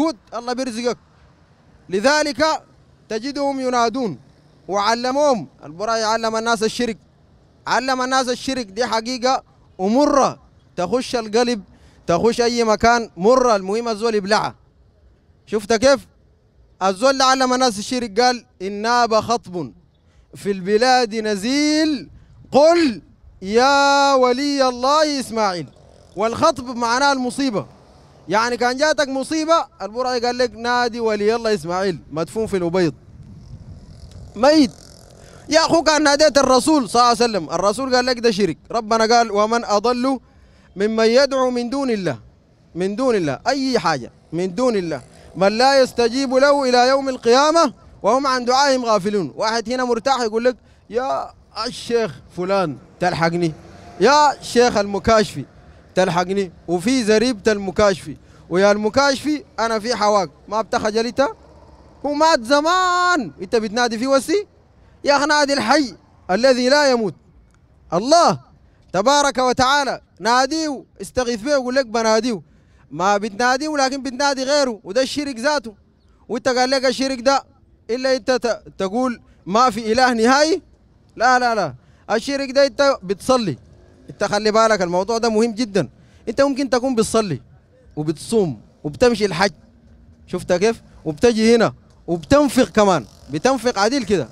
فود الله بيرزقك لذلك تجدهم ينادون وعلمهم البراء علم الناس الشرك علم الناس الشرك دي حقيقة ومرة تخش القلب تخش أي مكان مرة المهم الزول يبلعها شفت كيف؟ الزول اللي علم الناس الشرك قال إن ناب خطب في البلاد نزيل قل يا ولي الله إسماعيل والخطب معناه المصيبة يعني كان جاتك مصيبه البرعي قال لك نادي ولي الله اسماعيل مدفون في الابيض ميت يا اخوك انا ناديت الرسول صلى الله عليه وسلم الرسول قال لك ده شرك ربنا قال ومن اضل ممن يدعو من دون الله من دون الله اي حاجه من دون الله من لا يستجيب له الى يوم القيامه وهم عن دعائهم غافلون واحد هنا مرتاح يقول لك يا الشيخ فلان تلحقني يا شيخ المكاشفي تلحقني وفي زريبة المكاشفي ويا المكاشفي انا في حواق ما بتخجل انت هو مات زمان انت بتنادي فيه وسي يا نادي الحي الذي لا يموت الله تبارك وتعالى ناديه استغيث به ويقول لك بناديه ما بتناديه ولكن بتنادي غيره وده الشرك ذاته وانت قال لك الشرك ده الا انت تقول ما في اله نهائي لا لا لا الشرك ده انت بتصلي انت خلي بالك الموضوع ده مهم جدا انت ممكن تكون بتصلي وبتصوم وبتمشي الحج شفت كيف وبتجي هنا وبتنفق كمان بتنفق عديل كده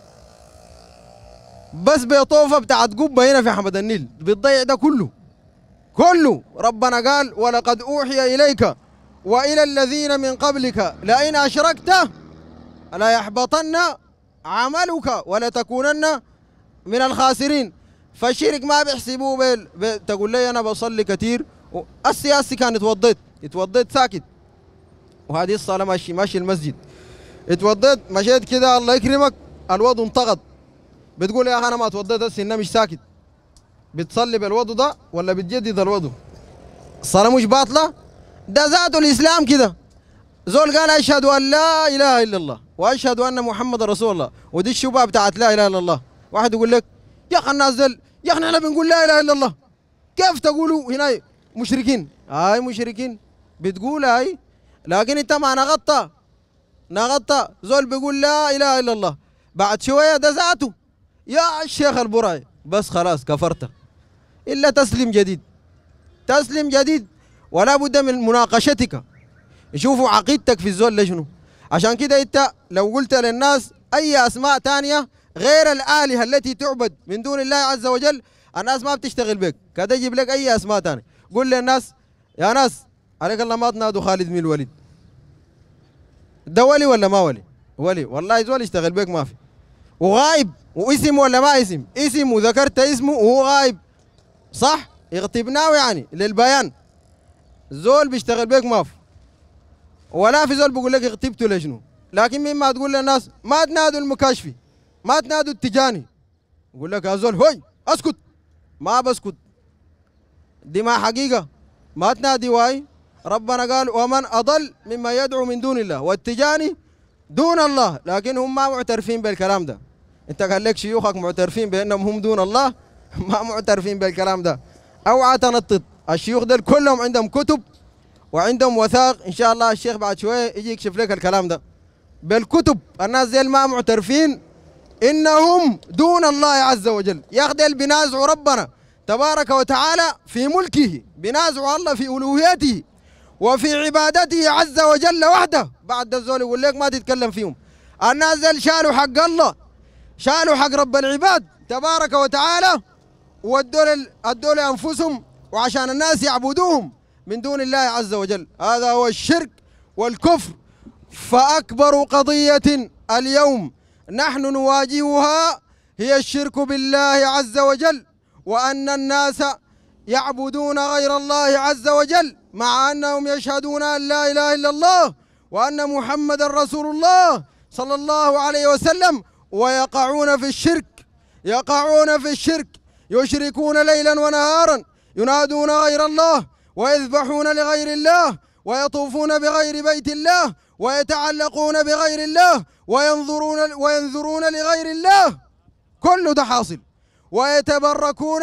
بس بيطوفه بتاعت قبه هنا في حمد النيل بتضيع ده كله كله ربنا قال ولقد اوحي اليك والى الذين من قبلك لئن اشركت يحبطن عملك ولتكونن من الخاسرين فالشرك ما بيحسبوه بال... بي... تقول لي انا بصلي كثير و... السياسي كان اتوضيت اتوضيت ساكت وهذه الصلاه ماشي ماشي المسجد اتوضيت مشيت كده الله يكرمك الوضو انتقض بتقول يا اخي انا ما اتوضيت بس انا مش ساكت بتصلي بالوضو ده ولا بتجدد الوضو الصلاه مش باطله ده ذاته الاسلام كده زول قال اشهد ان لا اله الا الله واشهد ان محمد رسول الله ودي الشبهه بتاعت لا اله الا الله واحد يقول لك يا اخي الناس يا اخي احنا بنقول لا اله الا الله كيف تقولوا هنا مشركين هاي مشركين بتقول هاي لكن انت ما نغطى نغطى زول بيقول لا اله الا الله بعد شويه ده ذاته يا الشيخ البراي بس خلاص كفرت الا تسلم جديد تسلم جديد ولا بد من مناقشتك يشوفوا عقيدتك في الزول لشنو عشان كده انت لو قلت للناس اي اسماء ثانيه غير الآلهة التي تعبد من دون الله عز وجل الناس ما بتشتغل بك كده يجيب لك أي أسماء ثانيه قول للناس يا ناس عليك الله ما تنادوا خالد من الوليد ده ولي ولا ما ولي ولي والله زول يشتغل بك ما في وغايب واسم ولا ما اسم اسم وذكرت اسمه وهو غايب صح اغتبناه يعني للبيان زول بيشتغل بك ما في ولا في زول بيقول لك اغتبته لشنو لكن مين ما تقول للناس ما تنادوا المكاشفي ما تنادوا التجاني يقول لك يا زول هوي اسكت ما بسكت دي ما حقيقة ما تنادي واي ربنا قال ومن أضل مما يدعو من دون الله والتجاني دون الله لكن هم ما معترفين بالكلام ده انت قال لك شيوخك معترفين بانهم هم دون الله ما معترفين بالكلام ده اوعى تنطط الشيوخ ده كلهم عندهم كتب وعندهم وثائق ان شاء الله الشيخ بعد شويه يجي يكشف لك الكلام ده بالكتب الناس ديل ما معترفين إنهم دون الله عز وجل يا أخي بنازعوا ربنا تبارك وتعالى في ملكه بنازعوا الله في ألوهيته وفي عبادته عز وجل وحده بعد الزول يقول لك ما تتكلم فيهم الناس شالوا حق الله شالوا حق رب العباد تبارك وتعالى والدول الدول أنفسهم وعشان الناس يعبدوهم من دون الله عز وجل هذا هو الشرك والكفر فأكبر قضية اليوم نحن نواجهها هي الشرك بالله عز وجل وأن الناس يعبدون غير الله عز وجل مع أنهم يشهدون أن لا إله إلا الله وأن محمد رسول الله صلى الله عليه وسلم ويقعون في الشرك يقعون في الشرك يشركون ليلا ونهارا ينادون غير الله ويذبحون لغير الله ويطوفون بغير بيت الله ويتعلقون بغير الله وينظرون وينذرون لغير الله كل ده حاصل ويتبركون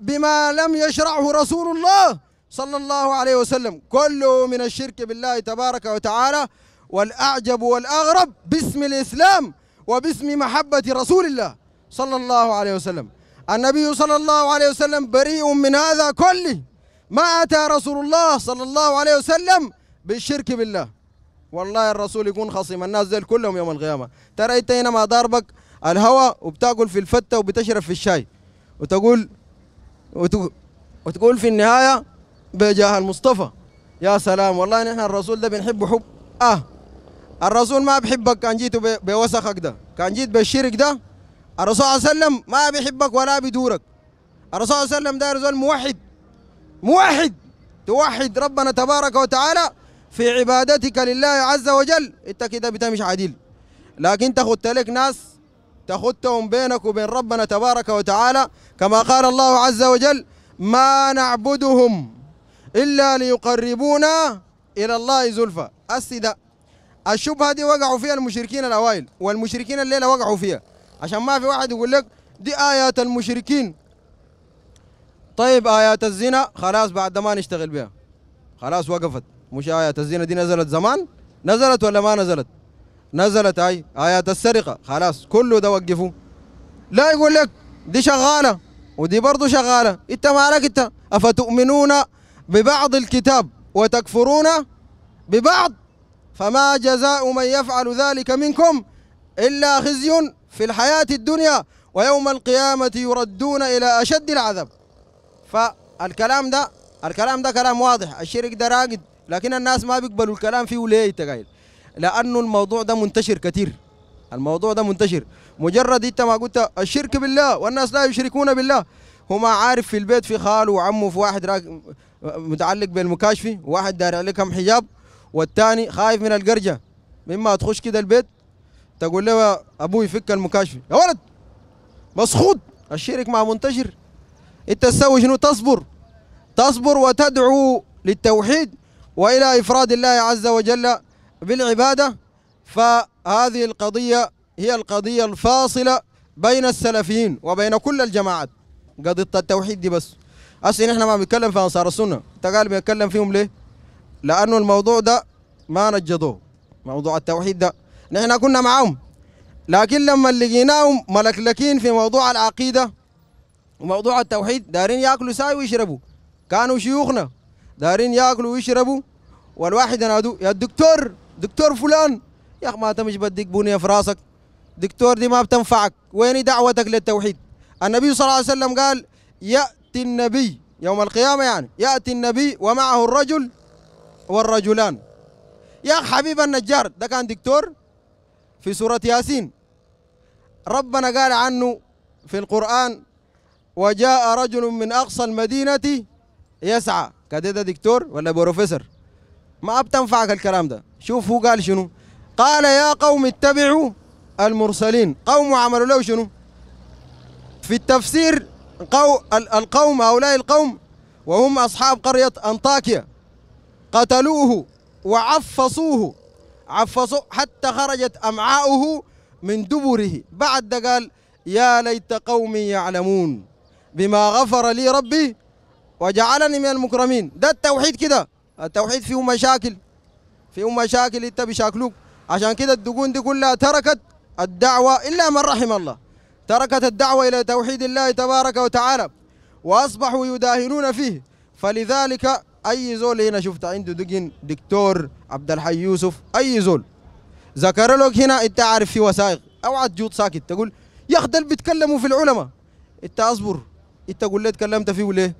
بما لم يشرعه رسول الله صلى الله عليه وسلم كله من الشرك بالله تبارك وتعالى والأعجب والأغرب باسم الإسلام وباسم محبة رسول الله صلى الله عليه وسلم النبي صلى الله عليه وسلم بريء من هذا كله ما أتى رسول الله صلى الله عليه وسلم بالشرك بالله والله الرسول يكون خصيم الناس دول كلهم يوم القيامه ترى انت هنا ما ضاربك الهواء وبتاكل في الفته وبتشرب في الشاي وتقول وتقول في النهايه بجاه المصطفى يا سلام والله نحن الرسول ده بنحبه حب اه الرسول ما بحبك كان جيت بوسخك ده كان جيت بالشرك ده الرسول صلى الله عليه وسلم ما بيحبك ولا بيدورك الرسول صلى الله عليه وسلم ده رسول موحد موحد توحد ربنا تبارك وتعالى في عبادتك لله عز وجل انت كده بتمش عديل لكن تخدت لك ناس تخدتهم بينك وبين ربنا تبارك وتعالى كما قال الله عز وجل ما نعبدهم إلا ليقربونا إلى الله زلفى السيدة الشبهة دي وقعوا فيها المشركين الأوائل والمشركين الليلة وقعوا فيها عشان ما في واحد يقول لك دي آيات المشركين طيب آيات الزنا خلاص بعد ما نشتغل بها خلاص وقفت مش آيات الزنا دي نزلت زمان نزلت ولا ما نزلت نزلت أي آيات السرقة خلاص كله ده وقفوا لا يقول لك دي شغالة ودي برضه شغالة انت مالك انت أفتؤمنون ببعض الكتاب وتكفرون ببعض فما جزاء من يفعل ذلك منكم إلا خزي في الحياة الدنيا ويوم القيامة يردون إلى أشد العذاب فالكلام ده الكلام ده كلام واضح الشرك ده راقد لكن الناس ما بيقبلوا الكلام فيه ليه انت قايل لانه الموضوع ده منتشر كثير الموضوع ده منتشر مجرد انت ما قلت الشرك بالله والناس لا يشركون بالله هو ما عارف في البيت في خاله وعمه في واحد راك متعلق بالمكاشفي واحد دار عليه كم حجاب والثاني خايف من القرجه مما تخش كده البيت تقول له ابوي فك المكاشفي يا ولد مسخوط الشرك ما منتشر انت تسوي شنو تصبر تصبر وتدعو للتوحيد وإلى إفراد الله عز وجل بالعبادة فهذه القضية هي القضية الفاصلة بين السلفيين وبين كل الجماعات قضية التوحيد دي بس أصل نحن ما بنتكلم في أنصار السنة أنت قال بنتكلم فيهم ليه؟ لأنه الموضوع ده ما نجدوه موضوع التوحيد ده نحن كنا معاهم لكن لما لقيناهم ملكلكين في موضوع العقيدة وموضوع التوحيد دارين ياكلوا ساي ويشربوا كانوا شيوخنا دارين ياكلوا ويشربوا والواحد ينادوا يا دكتور دكتور فلان يا اخ ما انت مش بديك بنيه في راسك دكتور دي ما بتنفعك وين دعوتك للتوحيد النبي صلى الله عليه وسلم قال ياتي النبي يوم القيامه يعني ياتي النبي ومعه الرجل والرجلان يا اخ حبيب النجار ده كان دكتور في سوره ياسين ربنا قال عنه في القران وجاء رجل من اقصى المدينه يسعى كده إيه ده دكتور ولا بروفيسور ما بتنفعك الكلام ده شوف هو قال شنو قال يا قوم اتبعوا المرسلين قوم عملوا له شنو في التفسير قو القوم هؤلاء القوم وهم أصحاب قرية أنطاكيا قتلوه وعفصوه عفصوه حتى خرجت أمعاؤه من دبره بعد ده قال يا ليت قومي يعلمون بما غفر لي ربي وجعلني من المكرمين ده التوحيد كده التوحيد فيه مشاكل فيه مشاكل انت بيشاكلوك عشان كده الدقون دي كلها تركت الدعوة إلا من رحم الله تركت الدعوة إلى توحيد الله تبارك وتعالى وأصبحوا يداهنون فيه فلذلك أي زول هنا شفت عنده دقن دكتور عبد الحي يوسف أي زول ذكر لك هنا أنت عارف في وثائق أوعى تجوط ساكت تقول يا أخي بيتكلموا في العلماء أنت أصبر أنت قول لي تكلمت فيه وليه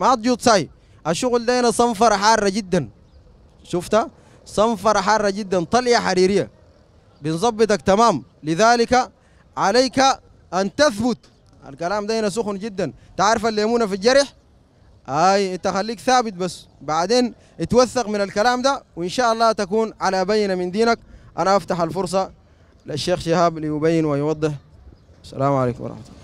ما تجوط ساكت الشغل ده هنا صنفرة حارة جدا شفتها صنفرة حارة جدا طلية حريرية بنظبطك تمام لذلك عليك أن تثبت الكلام ده هنا سخن جدا تعرف الليمونة في الجرح اي انت خليك ثابت بس بعدين اتوثق من الكلام ده وان شاء الله تكون على بينه من دينك انا افتح الفرصه للشيخ شهاب ليبين ويوضح السلام عليكم ورحمه الله